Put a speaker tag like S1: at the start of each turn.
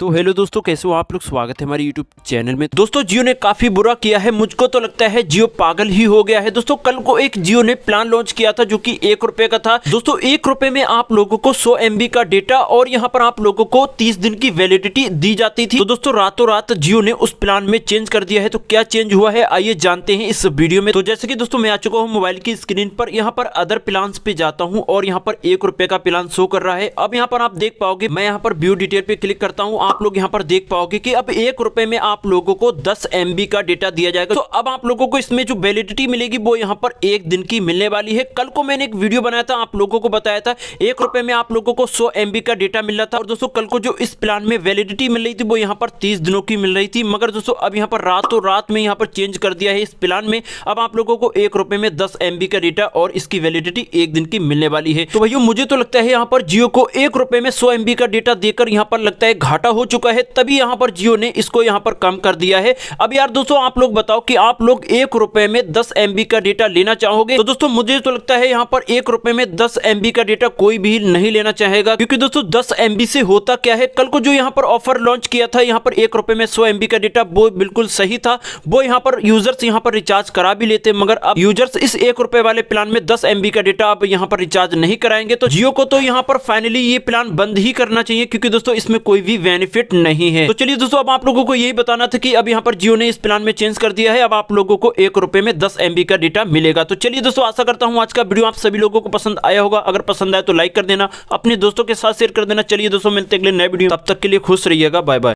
S1: तो हेलो दोस्तों कैसे हो आप लोग स्वागत है हमारे यूट्यूब चैनल में दोस्तों जियो ने काफी बुरा किया है मुझको तो लगता है जियो पागल ही हो गया है दोस्तों कल को एक जियो ने प्लान लॉन्च किया था जो कि एक रुपए का था दोस्तों एक रुपए में आप लोगों को सौ एम का डेटा और यहाँ पर आप लोगों को तीस दिन की वैलिडिटी दी जाती थी तो दोस्तों रातों रात जियो ने उस प्लान में चेंज कर दिया है तो क्या चेंज हुआ है आइए जानते हैं इस वीडियो में तो जैसे की दोस्तों मैं आ चुका हूँ मोबाइल की स्क्रीन पर यहाँ पर अदर प्लान पे जाता हूँ और यहाँ पर एक रुपए का प्लान शो कर रहा है अब यहाँ पर आप देख पाओगे मैं यहाँ पर व्यू डिटेल पे क्लिक करता हूँ आप लोग यहाँ पर देख पाओगे की अब एक रुपए में आप लोगों को दस एम का डेटा दिया जाएगा तो अब आप लोगों को इसमें जो वेलिडिटी मिलेगी वो यहाँ पर एक दिन की मिलने वाली है कल को मैंने एक वीडियो बनाया था आप लोगों को बताया था एक रुपए में आप लोगों को सौ एम का डेटा मिल रहा था और दोस्तों कल को जो इस प्लान में वैलिडिटी मिल रही थी वो यहाँ पर तीस दिनों की मिल रही थी मगर दोस्तों अब यहाँ पर रात रातों रात में यहाँ पर चेंज कर दिया है इस प्लान में अब आप लोगों को एक रुपए में दस एम का डेटा और इसकी वैलिडिटी एक दिन की मिलने वाली है तो भैया मुझे तो लगता है यहाँ पर जियो को एक रुपए में सौ एम का डेटा देकर यहाँ पर लगता है घाटा हो हो चुका है तभी यहाँ पर जियो ने इसको यहाँ पर कम कर दिया है अब यार दोस्तों आप लोग बताओ कि आप लोग एक रुपए में दस एम का डेटा लेना चाहोगे तो दोस्तों मुझे तो लगता है यहाँ पर एक रुपए में दस एम का डेटा कोई भी नहीं लेना चाहेगा क्योंकि दोस्तों दस एम से होता क्या है कल को जो यहाँ पर ऑफर लॉन्च किया था यहाँ पर एक रुपए में सौ एम का डेटा वो बिल्कुल सही था वो यहाँ पर यूजर्स यहाँ पर रिचार्ज करा भी लेते मगर अब यूजर्स इस एक रुपए वाले प्लान में दस एम का डेटा अब यहाँ पर रिचार्ज नहीं कराएंगे तो जियो को तो यहाँ पर फाइनली ये प्लान बंद ही करना चाहिए क्योंकि दोस्तों इसमें कोई भी बेनिफिट बेनिफिट नहीं है तो चलिए दोस्तों अब आप लोगों को यही बताना था कि अब यहाँ पर जियो ने इस प्लान में चेंज कर दिया है अब आप लोगों को एक रुपए में दस एमबी का डेटा मिलेगा तो चलिए दोस्तों आशा करता हूँ आज का वीडियो आप सभी लोगों को पसंद आया होगा अगर पसंद आए तो लाइक कर देना अपने दोस्तों के साथ शेयर कर देना चलिए दोस्तों मिलते अगले नए वीडियो तब तक के लिए खुश रहिएगा बाय बाय